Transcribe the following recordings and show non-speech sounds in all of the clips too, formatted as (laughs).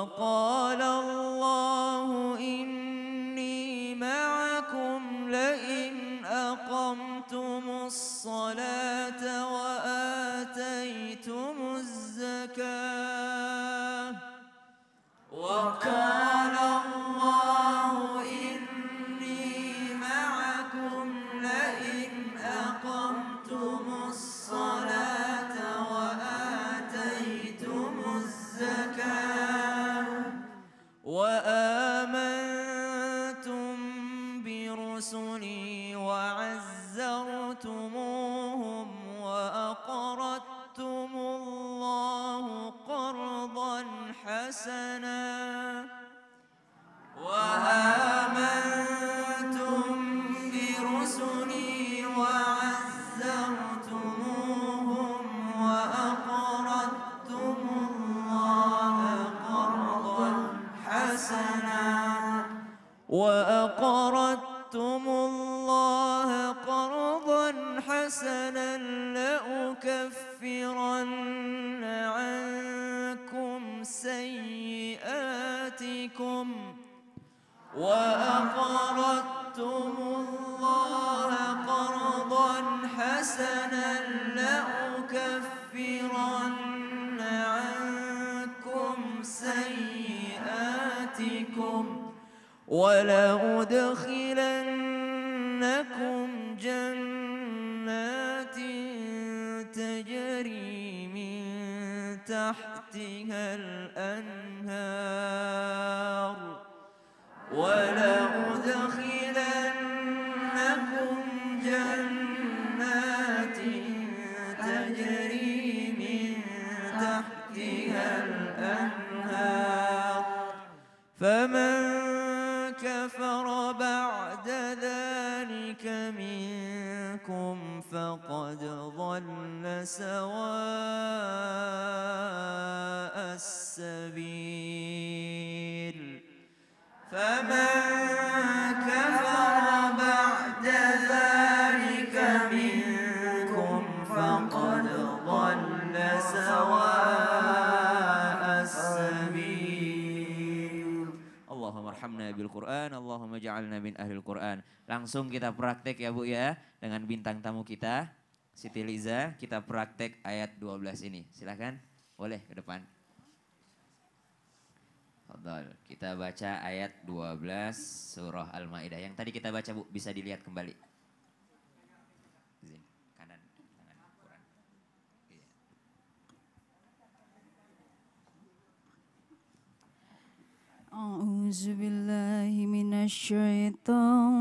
وقال النار ولأدخلنكم جنات تجري من تحتها الأنهار فمن كفر بعد ذلك منكم فقد ضل سواء السبيل السبيل فمن كفر بعد ذلك منكم فقد ضل سواء السبيل اللهم ارhamna bil Qur'an Allahumma ja'alna min ahlil Qur'an langsung kita praktek ya Bu ya dengan bintang tamu kita Siti Liza kita praktek ayat 12 ini silahkan boleh ke depan Fadol. Kita baca ayat 12 surah Al-Maidah yang tadi kita baca Bu, bisa dilihat kembali. Izin, kanan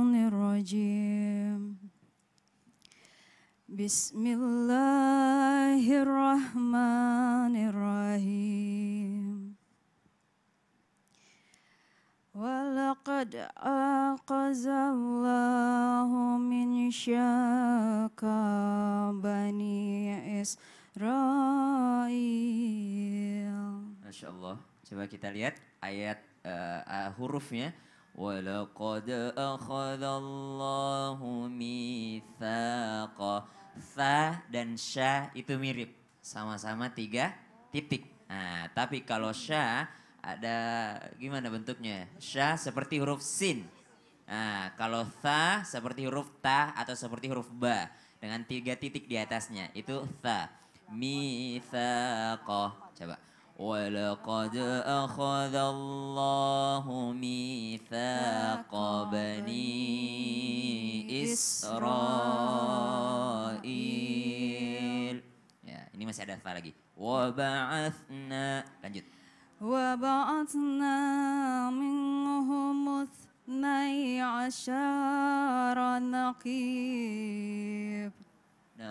tangan Quran. Iya. Bismillahirrahmanirrahim. ولقد أخذ الله من شكا بني إسرائيل Masya Allah. Coba kita lihat ayat uh, uh, hurufnya. ولقد أخذ الله ميثاق Tha dan Sya itu mirip. Sama-sama tiga titik. Nah, tapi kalau Sya ada gimana bentuknya? Sya seperti huruf sin. Nah, kalau tha seperti huruf ta atau seperti huruf ba dengan tiga titik di atasnya itu tha. Mithaqah. Coba. ولقد أخذ الله ميثاق بني إسرائيل ya ini masih ada tha lagi Wa وبعثنا lanjut وبعثنا منهم اثني عشر نقيب ما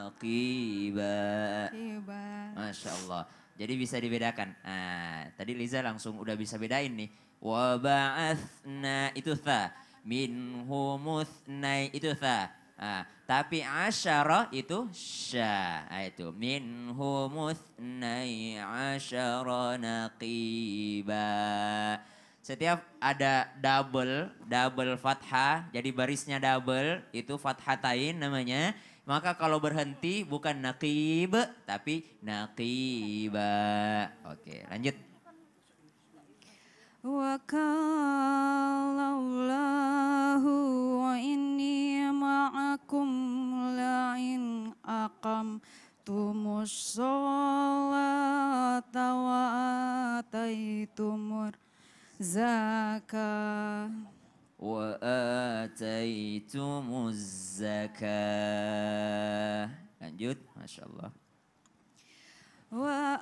Masya Allah. Jadi bisa dibedakan. Nah, tadi Liza langsung udah bisa bedain nih. Wabathna itu tha. Minhumuthna itu tha. Nah, tapi asyara itu sya ah, itu minhumus asyara naqiba. Setiap ada double, double fathah, jadi barisnya double, itu fathatain namanya. Maka kalau berhenti bukan naqib, tapi naqiba. Oke, lanjut. وقال الله وإني معكم لئن أقمتم الصلاة وآتيتم الزكاة وآتيتم الزكاة lanjut Masya Allah wa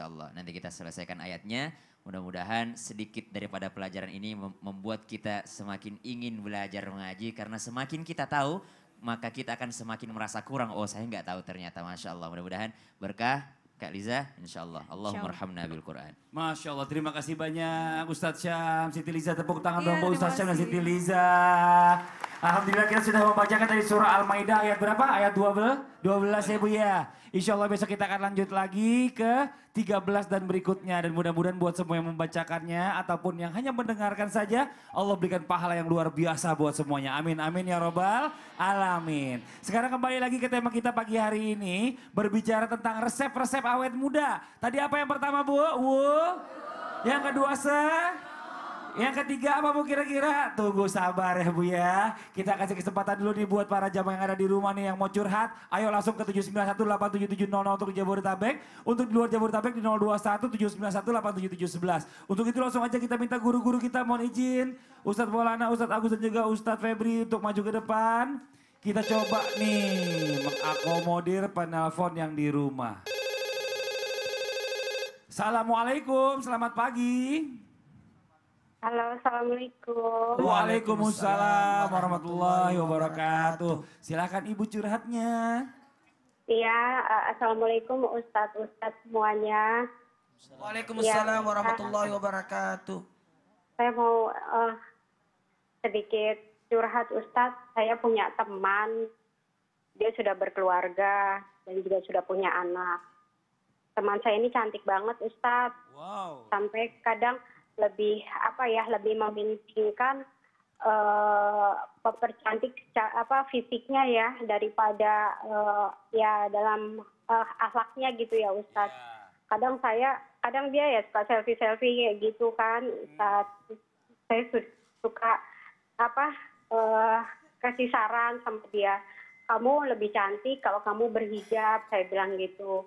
insya Allah. Nanti kita selesaikan ayatnya. Mudah-mudahan sedikit daripada pelajaran ini membuat kita semakin ingin belajar mengaji. Karena semakin kita tahu, maka kita akan semakin merasa kurang. Oh saya nggak tahu ternyata, Masya Allah. Mudah-mudahan berkah Kak Liza, insya Allah. Allahumma rahmna bil Quran. Masya Allah, terima kasih banyak Ustadz Syam, Siti Liza. Tepuk tangan ya, dong iya, Ustadz Syam dan Siti Liza. Alhamdulillah kita sudah membacakan dari surah Al-Maidah ayat berapa? Ayat 12? 12 ya Bu ya. Insya Allah besok kita akan lanjut lagi ke 13 dan berikutnya. Dan mudah-mudahan buat semua yang membacakannya ataupun yang hanya mendengarkan saja. Allah berikan pahala yang luar biasa buat semuanya. Amin, amin ya robbal alamin. Sekarang kembali lagi ke tema kita pagi hari ini. Berbicara tentang resep-resep awet muda. Tadi apa yang pertama Bu? Wu. Yang kedua se? Yang ketiga apa bu kira-kira? Tunggu sabar ya bu ya. Kita kasih kesempatan dulu nih buat para jamaah yang ada di rumah nih yang mau curhat. Ayo langsung ke 7918770 untuk Jabodetabek. Untuk di luar Jabodetabek di sebelas. Untuk itu langsung aja kita minta guru-guru kita mohon izin. Ustadz Maulana, Ustadz Agus dan juga Ustadz Febri untuk maju ke depan. Kita coba nih mengakomodir penelpon yang di rumah. Assalamualaikum, selamat pagi. Halo, assalamualaikum. Waalaikumsalam warahmatullahi wabarakatuh. Silakan ibu curhatnya. Iya, eh, assalamualaikum ustadz ustadz semuanya. Waalaikumsalam ya, warahmatullahi wabarakatuh. Saya mau uh, sedikit curhat ustadz. Saya punya teman, dia sudah berkeluarga dan juga sudah punya anak. Teman saya ini cantik banget ustadz. Wow. Sampai kadang lebih apa ya lebih mementingkan uh, eh, mempercantik apa fisiknya ya daripada eh, ya dalam eh, ahlaknya gitu ya Ustadz. Iya. Kadang saya kadang dia ya suka selfie selfie gitu kan hmm. Ustadz. Saya suka apa uh, kasih saran sama dia. Kamu lebih cantik kalau kamu berhijab, saya bilang gitu.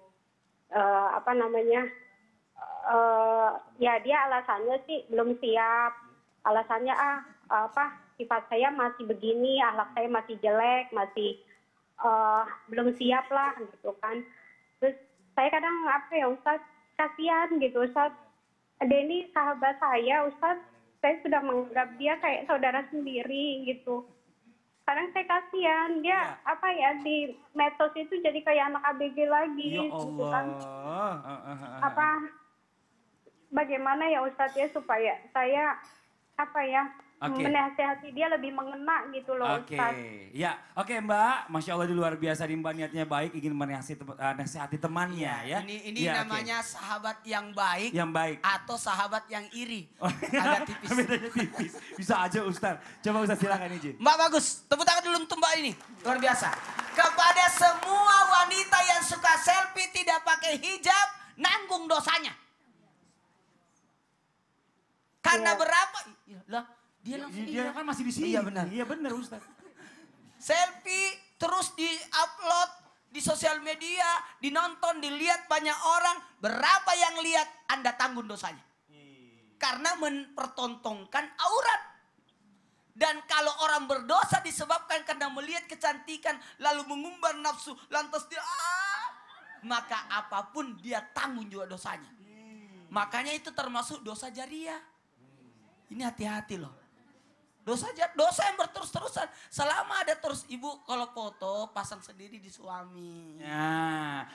Uh, apa namanya? Eh, ya dia alasannya sih belum siap alasannya ah apa sifat saya masih begini ahlak saya masih jelek masih uh, belum siap lah gitu kan terus saya kadang apa ya Ustaz kasihan gitu Ustaz Denny sahabat saya Ustaz saya sudah menganggap dia kayak saudara sendiri gitu Sekarang saya kasihan dia ya. apa ya di metos itu jadi kayak anak ABG lagi ya Allah. gitu kan apa bagaimana ya Ustadz ya supaya saya apa ya okay. menasehati dia lebih mengena gitu loh Oke, okay. Ustadz. ya oke okay, Mbak, masya Allah di luar biasa di Mbak niatnya baik ingin menasehati eh, temannya iya, ya. Ini ini ya, namanya okay. sahabat yang baik. Yang baik. Atau sahabat yang iri. Oh. (laughs) Agak tipis. (laughs) tipis. Bisa aja Ustadz. Coba Ustaz silakan izin. Mbak bagus, tepuk tangan dulu untuk Mbak ini. Luar biasa. Kepada semua wanita yang suka selfie tidak pakai hijab, nanggung dosanya. Karena ya. berapa? Ya, lah, dia iya, langsung dia, iya. dia kan masih di sini. Iya benar. Iya benar Ustaz. Selfie terus di-upload di sosial media, dinonton, dilihat banyak orang, berapa yang lihat Anda tanggung dosanya. Iya. Karena mempertontonkan aurat. Dan kalau orang berdosa disebabkan karena melihat kecantikan lalu mengumbar nafsu lantas dia ah, maka apapun dia tanggung juga dosanya. Makanya itu termasuk dosa jariah. Ini hati-hati loh. Dosa aja, dosa yang berterus-terusan. Selama ada terus ibu kalau foto pasang sendiri di suami. Ya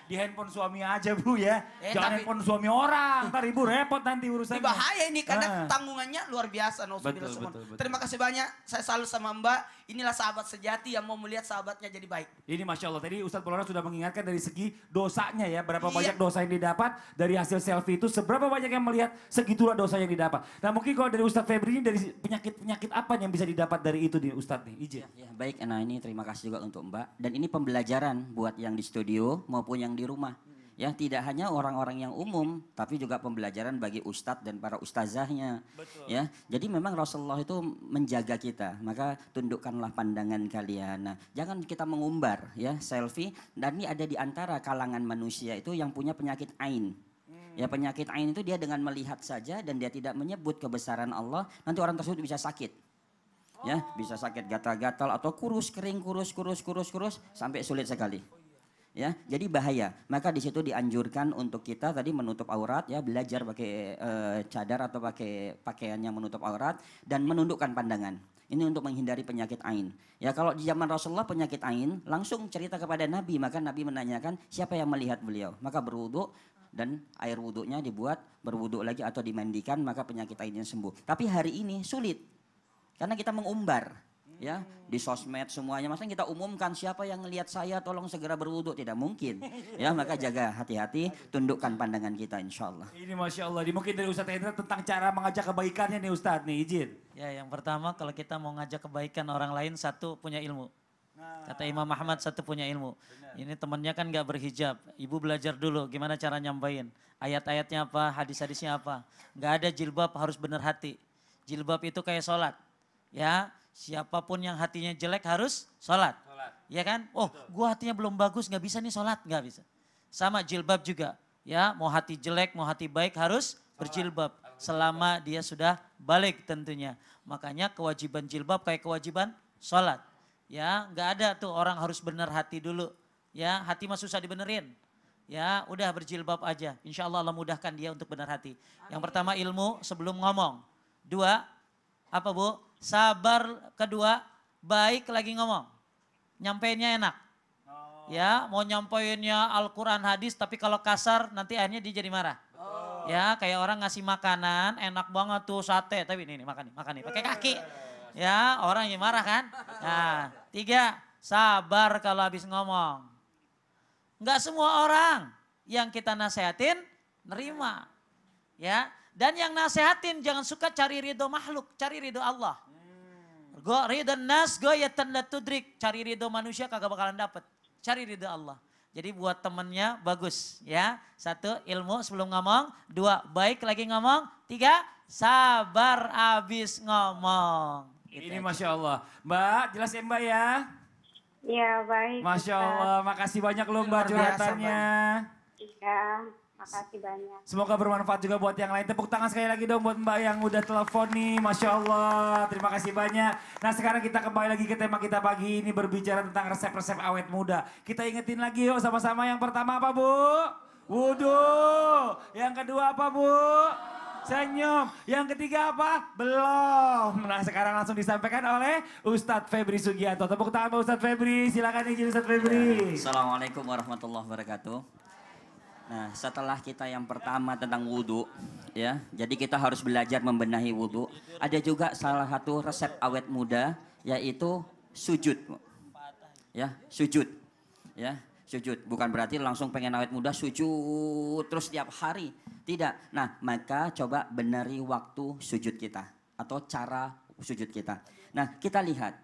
di handphone suami aja bu ya. Eh, Jangan tapi... handphone suami orang, ntar ibu repot nanti urusannya. bahaya ini karena ah. tanggungannya luar biasa. No, betul, betul, betul, Terima kasih banyak, saya salut sama mbak. Inilah sahabat sejati yang mau melihat sahabatnya jadi baik. Ini Masya Allah, tadi Ustadz Polora sudah mengingatkan dari segi dosanya ya. Berapa iya. banyak dosa yang didapat dari hasil selfie itu, seberapa banyak yang melihat, segitulah dosa yang didapat. Nah mungkin kalau dari Ustadz Febri ini dari penyakit-penyakit apa yang bisa didapat dari itu nih Ustadz nih, Ya, ya, baik, nah ini terima kasih juga untuk mbak. Dan ini pembelajaran buat yang di studio maupun yang di rumah. Ya, tidak hanya orang-orang yang umum, tapi juga pembelajaran bagi ustadz dan para ustazahnya. Betul. Ya, jadi memang Rasulullah itu menjaga kita. Maka tundukkanlah pandangan kalian. Nah, jangan kita mengumbar ya selfie. Dan ini ada di antara kalangan manusia itu yang punya penyakit ain. Ya hmm. penyakit ain itu dia dengan melihat saja dan dia tidak menyebut kebesaran Allah, nanti orang tersebut bisa sakit. Ya, oh. bisa sakit gatal-gatal atau kurus kering kurus kurus kurus kurus sampai sulit sekali ya jadi bahaya maka di situ dianjurkan untuk kita tadi menutup aurat ya belajar pakai e, cadar atau pakai pakaian yang menutup aurat dan menundukkan pandangan ini untuk menghindari penyakit ain ya kalau di zaman Rasulullah penyakit ain langsung cerita kepada Nabi maka Nabi menanyakan siapa yang melihat beliau maka berwudhu dan air wudhunya dibuat berwudhu lagi atau dimandikan maka penyakit ainnya sembuh tapi hari ini sulit karena kita mengumbar ya di sosmed semuanya masa kita umumkan siapa yang ngelihat saya tolong segera berwudhu tidak mungkin (laughs) ya maka jaga hati-hati tundukkan pandangan kita insya Allah ini masya Allah di mungkin dari Ustadz Hendra tentang cara mengajak kebaikannya nih Ustadz nih izin ya yang pertama kalau kita mau ngajak kebaikan orang lain satu punya ilmu nah. Kata Imam Ahmad satu punya ilmu. Ini temennya kan gak berhijab. Ibu belajar dulu gimana cara nyampain. Ayat-ayatnya apa, hadis-hadisnya apa. Gak ada jilbab harus benar hati. Jilbab itu kayak sholat. Ya, Siapapun yang hatinya jelek harus sholat. sholat. Ya kan? Oh, Betul. gua hatinya belum bagus, nggak bisa nih sholat, nggak bisa. Sama jilbab juga. Ya, mau hati jelek, mau hati baik harus sholat. berjilbab selama dia sudah balik tentunya. Makanya kewajiban jilbab kayak kewajiban sholat. Ya, nggak ada tuh orang harus benar hati dulu. Ya, hati mah susah dibenerin. Ya, udah berjilbab aja. Insya Allah Allah mudahkan dia untuk benar hati. Amin. Yang pertama ilmu sebelum ngomong. Dua, apa bu? Sabar kedua, baik lagi ngomong. Nyampeinnya enak. Oh. Ya, mau nyampeinnya Al-Quran hadis, tapi kalau kasar nanti akhirnya dia jadi marah. Oh. Ya, kayak orang ngasih makanan, enak banget tuh sate, tapi ini, ini makan nih, makan nih, pakai kaki. Eh. Ya, orang yang marah kan. Nah, tiga, sabar kalau habis ngomong. Enggak semua orang yang kita nasehatin nerima. Ya. Dan yang nasehatin jangan suka cari ridho makhluk, cari ridho Allah. Go ridho nas ya tanda tudrik, cari ridho manusia kagak bakalan dapet. Cari ridho Allah. Jadi buat temennya bagus ya. Satu ilmu sebelum ngomong, dua baik lagi ngomong, tiga sabar abis ngomong. Gitu Ini aja. masya Allah, Mbak jelas ya Mbak ya. Iya baik. Masya Allah, makasih banyak loh Mbak curhatannya. Iya. Makasih banyak. Semoga bermanfaat juga buat yang lain. Tepuk tangan sekali lagi dong buat Mbak yang udah telepon nih. Masya Allah. Terima kasih banyak. Nah sekarang kita kembali lagi ke tema kita pagi ini berbicara tentang resep-resep awet muda. Kita ingetin lagi yuk sama-sama. Yang pertama apa Bu? Wudhu. Yang kedua apa Bu? Senyum. Yang ketiga apa? Belum. Nah sekarang langsung disampaikan oleh Ustadz Febri Sugianto. Tepuk tangan Pak Ustadz Febri. Silakan izin Ustadz Febri. Assalamualaikum warahmatullahi wabarakatuh. Nah, setelah kita yang pertama tentang wudhu, ya, jadi kita harus belajar membenahi wudhu. Ada juga salah satu resep awet muda, yaitu sujud, ya, sujud, ya, sujud. Bukan berarti langsung pengen awet muda sujud terus setiap hari, tidak. Nah, maka coba benari waktu sujud kita atau cara sujud kita. Nah, kita lihat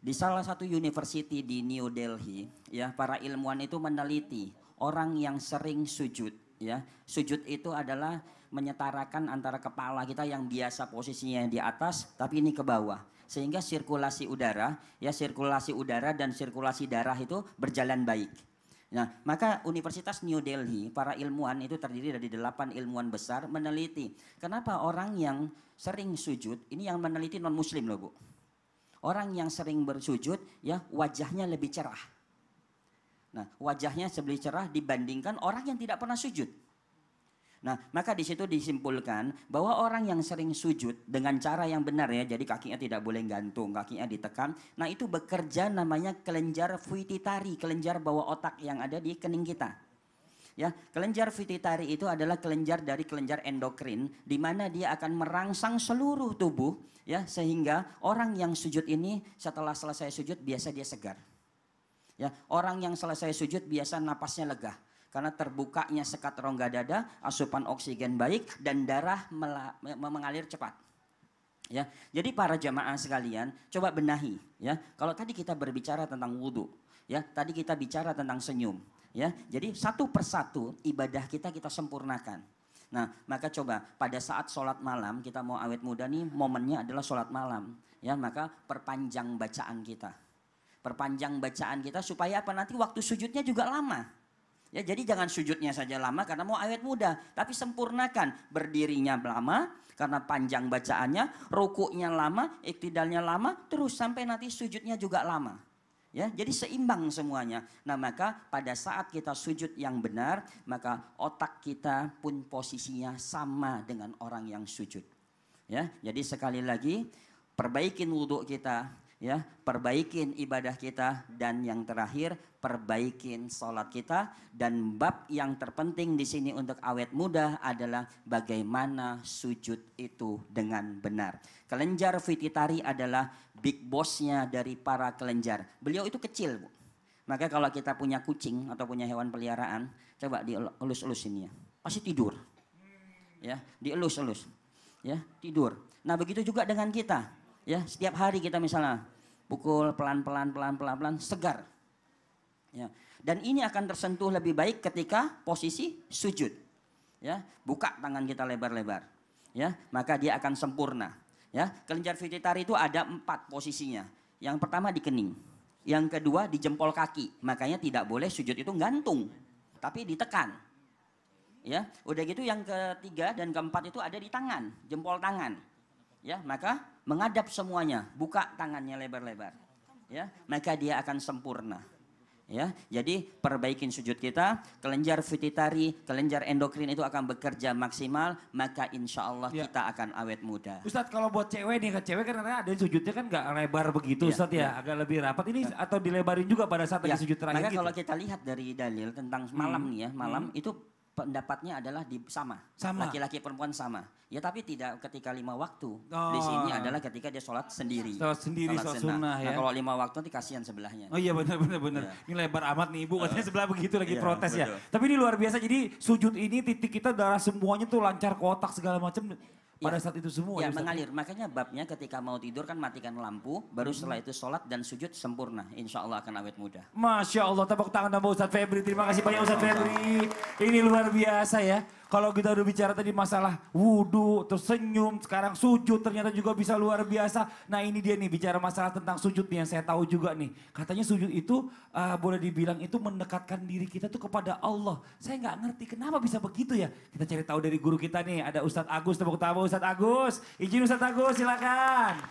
di salah satu university di New Delhi, ya, para ilmuwan itu meneliti orang yang sering sujud ya. Sujud itu adalah menyetarakan antara kepala kita yang biasa posisinya di atas tapi ini ke bawah. Sehingga sirkulasi udara, ya sirkulasi udara dan sirkulasi darah itu berjalan baik. Nah, maka Universitas New Delhi, para ilmuwan itu terdiri dari delapan ilmuwan besar meneliti kenapa orang yang sering sujud, ini yang meneliti non muslim loh Bu. Orang yang sering bersujud ya wajahnya lebih cerah Nah, wajahnya sebeli cerah dibandingkan orang yang tidak pernah sujud. Nah, maka di situ disimpulkan bahwa orang yang sering sujud dengan cara yang benar ya, jadi kakinya tidak boleh gantung, kakinya ditekan. Nah, itu bekerja namanya kelenjar pituitari, kelenjar bawah otak yang ada di kening kita. Ya, kelenjar fititari itu adalah kelenjar dari kelenjar endokrin di mana dia akan merangsang seluruh tubuh ya sehingga orang yang sujud ini setelah selesai sujud biasa dia segar. Ya, orang yang selesai sujud biasa napasnya lega karena terbukanya sekat rongga dada, asupan oksigen baik dan darah mengalir cepat. Ya, jadi para jamaah sekalian, coba benahi ya. Kalau tadi kita berbicara tentang wudhu, ya, tadi kita bicara tentang senyum, ya. Jadi satu persatu ibadah kita kita sempurnakan. Nah, maka coba pada saat sholat malam kita mau awet muda nih momennya adalah sholat malam, ya. Maka perpanjang bacaan kita perpanjang bacaan kita supaya apa nanti waktu sujudnya juga lama. Ya, jadi jangan sujudnya saja lama karena mau ayat mudah tapi sempurnakan berdirinya lama karena panjang bacaannya, rukuknya lama, iktidalnya lama, terus sampai nanti sujudnya juga lama. Ya, jadi seimbang semuanya. Nah, maka pada saat kita sujud yang benar, maka otak kita pun posisinya sama dengan orang yang sujud. Ya, jadi sekali lagi perbaikin wudhu kita, ya perbaikin ibadah kita dan yang terakhir perbaikin sholat kita dan bab yang terpenting di sini untuk awet muda adalah bagaimana sujud itu dengan benar. Kelenjar Fititari adalah big bossnya dari para kelenjar. Beliau itu kecil, Bu. Maka kalau kita punya kucing atau punya hewan peliharaan, coba dielus-elus ini ya. Pasti tidur. Ya, dielus-elus. Ya, tidur. Nah, begitu juga dengan kita Ya, setiap hari kita misalnya pukul pelan-pelan pelan-pelan pelan segar. Ya. Dan ini akan tersentuh lebih baik ketika posisi sujud. Ya, buka tangan kita lebar-lebar. Ya, maka dia akan sempurna. Ya, kelenjar pituitari itu ada empat posisinya. Yang pertama di kening, yang kedua di jempol kaki. Makanya tidak boleh sujud itu gantung, tapi ditekan. Ya, udah gitu yang ketiga dan keempat itu ada di tangan, jempol tangan ya maka menghadap semuanya, buka tangannya lebar-lebar. Ya, maka dia akan sempurna. Ya, jadi perbaikin sujud kita, kelenjar fititari kelenjar endokrin itu akan bekerja maksimal, maka insya Allah ya. kita akan awet muda. Ustadz kalau buat cewek nih, ke cewek kan ada sujudnya kan nggak lebar begitu, ya, Ustadz ya, ya, agak lebih rapat. Ini ya. atau dilebarin juga pada saat ya. sujud terakhir. Maka gitu. kalau kita lihat dari dalil tentang hmm. malam hmm. nih ya, malam hmm. itu pendapatnya adalah di, sama. Sama. Laki-laki perempuan sama. Ya tapi tidak ketika lima waktu. Oh. Di sini adalah ketika dia sholat sendiri. Sholat sendiri, sholat, sholat sunnah. Nah, ya. Nah, kalau lima waktu nanti kasihan sebelahnya. Oh iya benar benar benar. Ya. Ini lebar amat nih ibu iya. katanya sebelah begitu lagi iya, ya, protes betul. ya. Tapi ini luar biasa jadi sujud ini titik kita darah semuanya tuh lancar kotak segala macam pada ya, saat itu semua. Ya, ya mengalir. Makanya babnya ketika mau tidur kan matikan lampu, baru hmm. setelah itu sholat dan sujud sempurna. Insya Allah akan awet muda. Masya Allah, tepuk tangan sama Ustadz Febri. Terima kasih banyak Ustadz Febri. Ini luar biasa ya. Kalau kita udah bicara tadi masalah wudhu, terus senyum, sekarang sujud ternyata juga bisa luar biasa. Nah ini dia nih bicara masalah tentang sujud nih yang saya tahu juga nih. Katanya sujud itu uh, boleh dibilang itu mendekatkan diri kita tuh kepada Allah. Saya nggak ngerti kenapa bisa begitu ya. Kita cari tahu dari guru kita nih. Ada Ustadz Agus, tepuk tangan Ustadz Agus. Izin Ustadz Agus silakan.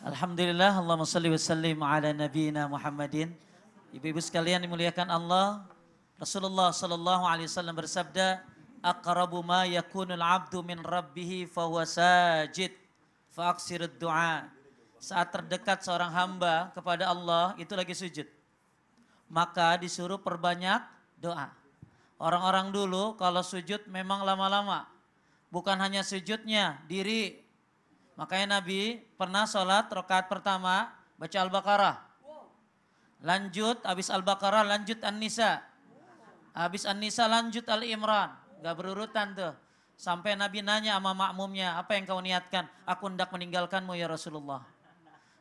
Alhamdulillah, Allahumma salli wa sallim ala nabiyina Muhammadin. Ibu-ibu sekalian dimuliakan Allah, Rasulullah sallallahu alaihi wasallam bersabda, "Aqrabu ma yakunul 'abdu min rabbih fa huwa sajid." Fa'aksirud du'a. Saat terdekat seorang hamba kepada Allah itu lagi sujud. Maka disuruh perbanyak doa. Orang-orang dulu kalau sujud memang lama-lama. Bukan hanya sujudnya, diri. Makanya Nabi pernah sholat rokaat pertama baca Al-Baqarah. Lanjut, habis Al-Baqarah lanjut An-Nisa Habis An-Nisa lanjut Al-Imran. Gak berurutan tuh. Sampai Nabi nanya sama makmumnya, apa yang kau niatkan? Aku hendak meninggalkanmu ya Rasulullah.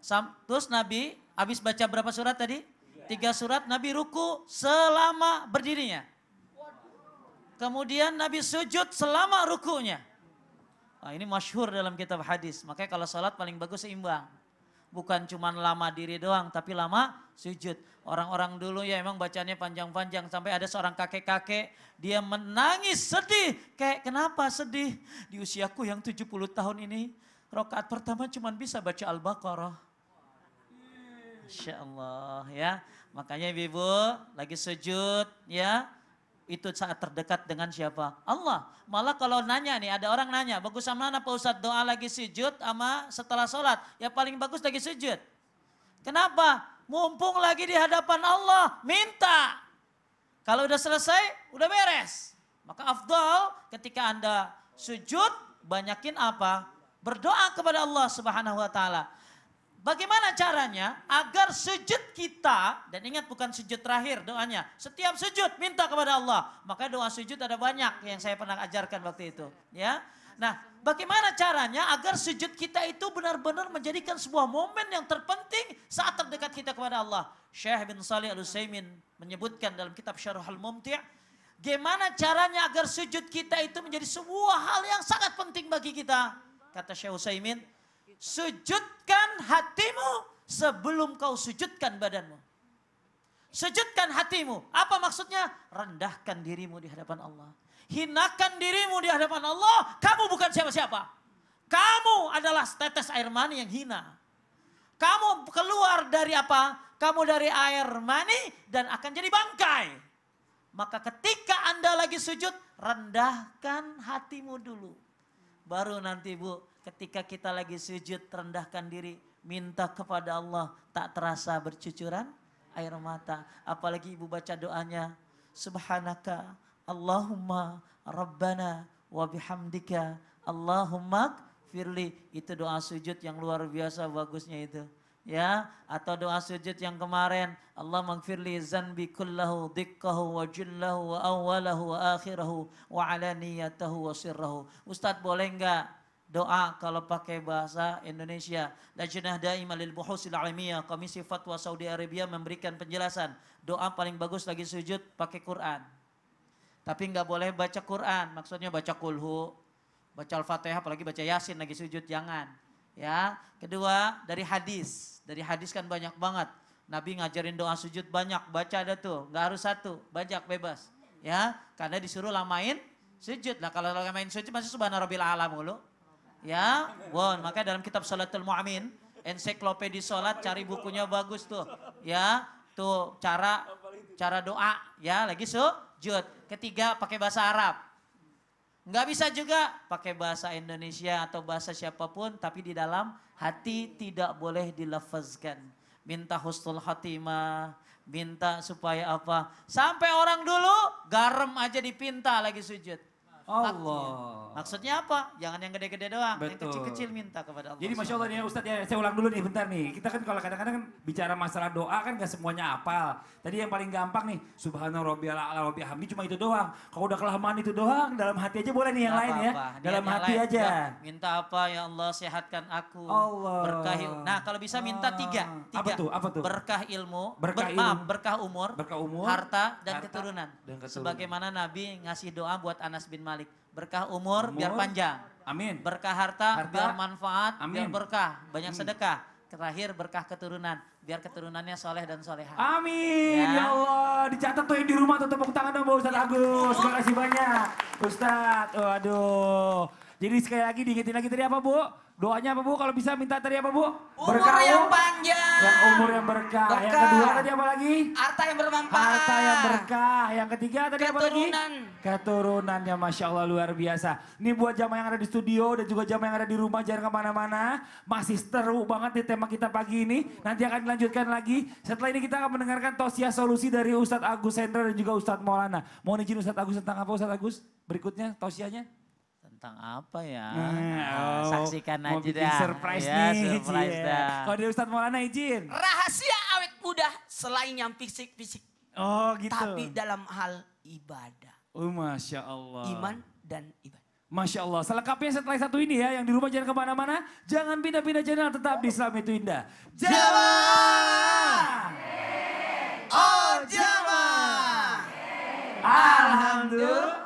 Sam, terus Nabi, habis baca berapa surat tadi? Tiga surat, Nabi ruku selama berdirinya. Kemudian Nabi sujud selama rukunya. Nah, ini masyhur dalam kitab hadis. Makanya kalau salat paling bagus seimbang bukan cuma lama diri doang, tapi lama sujud. Orang-orang dulu ya emang bacanya panjang-panjang sampai ada seorang kakek-kakek dia menangis sedih. Kayak kenapa sedih? Di usiaku yang 70 tahun ini rokaat pertama cuma bisa baca Al-Baqarah. Masya Allah ya. Makanya ibu lagi sujud ya itu saat terdekat dengan siapa? Allah. Malah kalau nanya nih, ada orang nanya, bagus sama mana Pak Ustadz doa lagi sujud sama setelah sholat? Ya paling bagus lagi sujud. Kenapa? Mumpung lagi di hadapan Allah, minta. Kalau udah selesai, udah beres. Maka afdal ketika Anda sujud, banyakin apa? Berdoa kepada Allah subhanahu wa ta'ala. Bagaimana caranya agar sujud kita, dan ingat bukan sujud terakhir doanya. Setiap sujud minta kepada Allah. Makanya doa sujud ada banyak yang saya pernah ajarkan waktu itu. ya. Nah bagaimana caranya agar sujud kita itu benar-benar menjadikan sebuah momen yang terpenting saat terdekat kita kepada Allah. Syekh bin Salih al Utsaimin menyebutkan dalam kitab al Mumti' Gimana caranya agar sujud kita itu menjadi sebuah hal yang sangat penting bagi kita. Kata Syekh Utsaimin Sujudkan hatimu sebelum kau sujudkan badanmu. Sujudkan hatimu. Apa maksudnya? Rendahkan dirimu di hadapan Allah. Hinakan dirimu di hadapan Allah. Kamu bukan siapa-siapa. Kamu adalah tetes air mani yang hina. Kamu keluar dari apa? Kamu dari air mani dan akan jadi bangkai. Maka ketika Anda lagi sujud, rendahkan hatimu dulu. Baru nanti Bu, ketika kita lagi sujud rendahkan diri minta kepada Allah tak terasa bercucuran air mata apalagi ibu baca doanya subhanaka Allahumma rabbana wa bihamdika Allahumma firli itu doa sujud yang luar biasa bagusnya itu ya atau doa sujud yang kemarin Allah mengfirli zanbi kullahu dikkahu wa jullahu wa awalahu wa akhirahu wa alaniyatahu wa sirrahu Ustadz boleh enggak doa kalau pakai bahasa Indonesia. Lajnah Daimah lil Buhusil Alamiyah, Komisi Fatwa Saudi Arabia memberikan penjelasan. Doa paling bagus lagi sujud pakai Quran. Tapi nggak boleh baca Quran, maksudnya baca kulhu, baca Al-Fatihah, apalagi baca Yasin lagi sujud, jangan. Ya, kedua dari hadis. Dari hadis kan banyak banget. Nabi ngajarin doa sujud banyak, baca ada tuh, nggak harus satu, banyak bebas. Ya, karena disuruh lamain sujud. Lah kalau lamain sujud masih subhanallah rabbil mulu. Ya, Bon. Makanya dalam kitab Salatul Mu'min, ensiklopedi salat cari bukunya bagus tuh. Ya, tuh cara cara doa ya lagi sujud. Ketiga pakai bahasa Arab. Nggak bisa juga pakai bahasa Indonesia atau bahasa siapapun tapi di dalam hati tidak boleh dilafazkan. Minta hustul khatimah, minta supaya apa? Sampai orang dulu garam aja dipinta lagi sujud. Allah. Maksudnya apa? Jangan yang gede-gede doang, Betul. yang kecil-kecil minta kepada Allah. Jadi Masya Allah nih Ustadz ya, saya ulang dulu nih bentar nih. Kita kan kalau kadang-kadang kan bicara masalah doa kan gak semuanya apal. Tadi yang paling gampang nih, Subhanallah, Rabbiyal A'la Rabbi Hamdi cuma itu doang. Kalau udah kelamaan itu doang, dalam hati aja boleh nih yang lain ya. Dalam hati aja. Minta apa ya Allah, sehatkan aku. Allah. Nah kalau bisa minta tiga. Ah. tiga. Apa tuh? Apa tuh? Berkah ilmu. Berkah ilmu. Maaf, berkah umur. Berkah umur. Harta dan, keturunan. dan keturunan. Sebagaimana Nabi ngasih doa buat Anas bin Malik Berkah umur, umur biar panjang. Amin. Berkah harta, harta biar manfaat, amin. biar berkah, banyak Amin. sedekah. Terakhir berkah keturunan, biar keturunannya soleh dan soleha. Amin. Ya, ya Allah, dicatat tuh yang di rumah tuh tepuk tangan dong Ustaz ya. Agus. Terima kasih banyak. Ustadz. waduh. Jadi sekali lagi diingetin lagi tadi apa Bu? Doanya apa Bu? Kalau bisa minta tadi apa Bu? Umur berkah, yang panjang. Yang umur yang berkah. berkah. Yang kedua tadi apa lagi? Harta yang bermanfaat. Harta yang berkah. Yang ketiga tadi Keturunan. apa lagi? Keturunan. Keturunannya Masya Allah luar biasa. Ini buat jamaah yang ada di studio dan juga jamaah yang ada di rumah jangan kemana-mana. Masih seru banget di tema kita pagi ini. Nanti akan dilanjutkan lagi. Setelah ini kita akan mendengarkan tosia solusi dari Ustadz Agus Hendra dan juga Ustadz Maulana. Mohon izin Ustadz Agus tentang apa Ustadz Agus? Berikutnya tosianya. Tentang apa ya? Nah, nah saksikan mau aja deh surprise ya, nih. surprise dah. Kalau dari Ustadz Maulana izin. Rahasia awet muda selain yang fisik-fisik. Oh gitu. Tapi dalam hal ibadah. Oh Masya Allah. Iman dan ibadah. Masya Allah. Selengkapnya setelah satu ini ya. Yang di rumah jangan kemana-mana. Jangan pindah-pindah channel. Tetap di Islam itu indah. Jawa! Oh Jawa! Alhamdulillah.